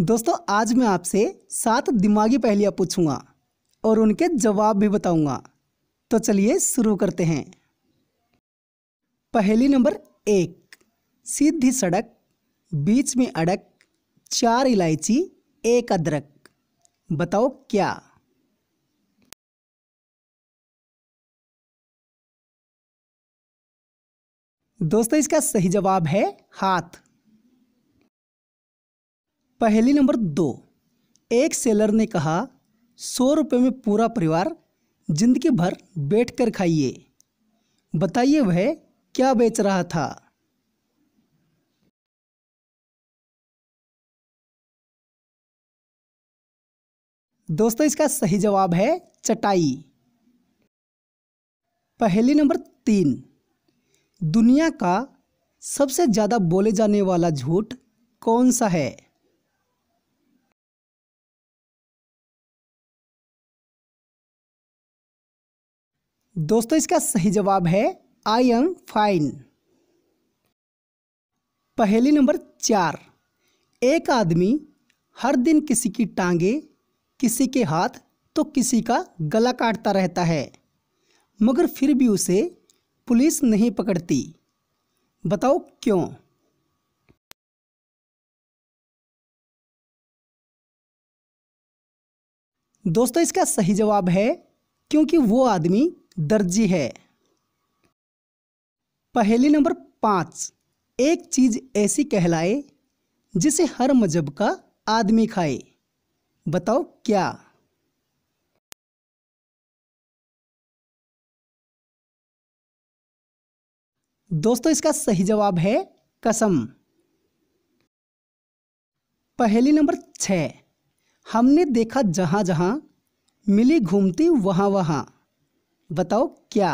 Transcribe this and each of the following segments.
दोस्तों आज मैं आपसे सात दिमागी पहेलियाँ पूछूंगा और उनके जवाब भी बताऊंगा तो चलिए शुरू करते हैं पहेली नंबर एक सीधी सड़क बीच में अड़क चार इलायची एक अदरक बताओ क्या दोस्तों इसका सही जवाब है हाथ पहली नंबर दो एक सेलर ने कहा सौ रुपये में पूरा परिवार जिंदगी भर बैठ कर खाइए बताइए वह क्या बेच रहा था दोस्तों इसका सही जवाब है चटाई पहली नंबर तीन दुनिया का सबसे ज़्यादा बोले जाने वाला झूठ कौन सा है दोस्तों इसका सही जवाब है आई एम फाइन पहली नंबर चार एक आदमी हर दिन किसी की टांगे किसी के हाथ तो किसी का गला काटता रहता है मगर फिर भी उसे पुलिस नहीं पकड़ती बताओ क्यों दोस्तों इसका सही जवाब है क्योंकि वो आदमी दर्जी है पहली नंबर पांच एक चीज़ ऐसी कहलाए जिसे हर मजहब का आदमी खाए बताओ क्या दोस्तों इसका सही जवाब है कसम पहली नंबर छ हमने देखा जहां जहां मिली घूमती वहां वहां बताओ क्या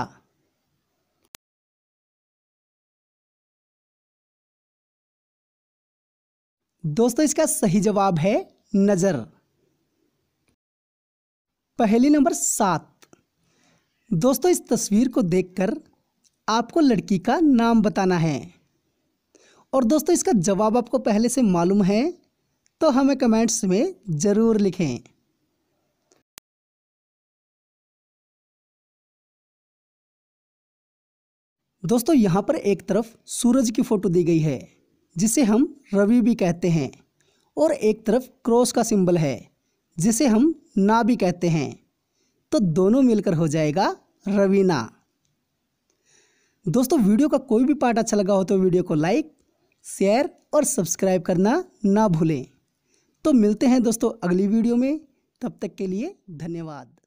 दोस्तों इसका सही जवाब है नजर पहली नंबर सात दोस्तों इस तस्वीर को देखकर आपको लड़की का नाम बताना है और दोस्तों इसका जवाब आपको पहले से मालूम है तो हमें कमेंट्स में ज़रूर लिखें दोस्तों यहाँ पर एक तरफ सूरज की फ़ोटो दी गई है जिसे हम रवि भी कहते हैं और एक तरफ क्रॉस का सिंबल है जिसे हम ना भी कहते हैं तो दोनों मिलकर हो जाएगा रवीना दोस्तों वीडियो का कोई भी पार्ट अच्छा लगा हो तो वीडियो को लाइक शेयर और सब्सक्राइब करना ना भूलें तो मिलते हैं दोस्तों अगली वीडियो में तब तक के लिए धन्यवाद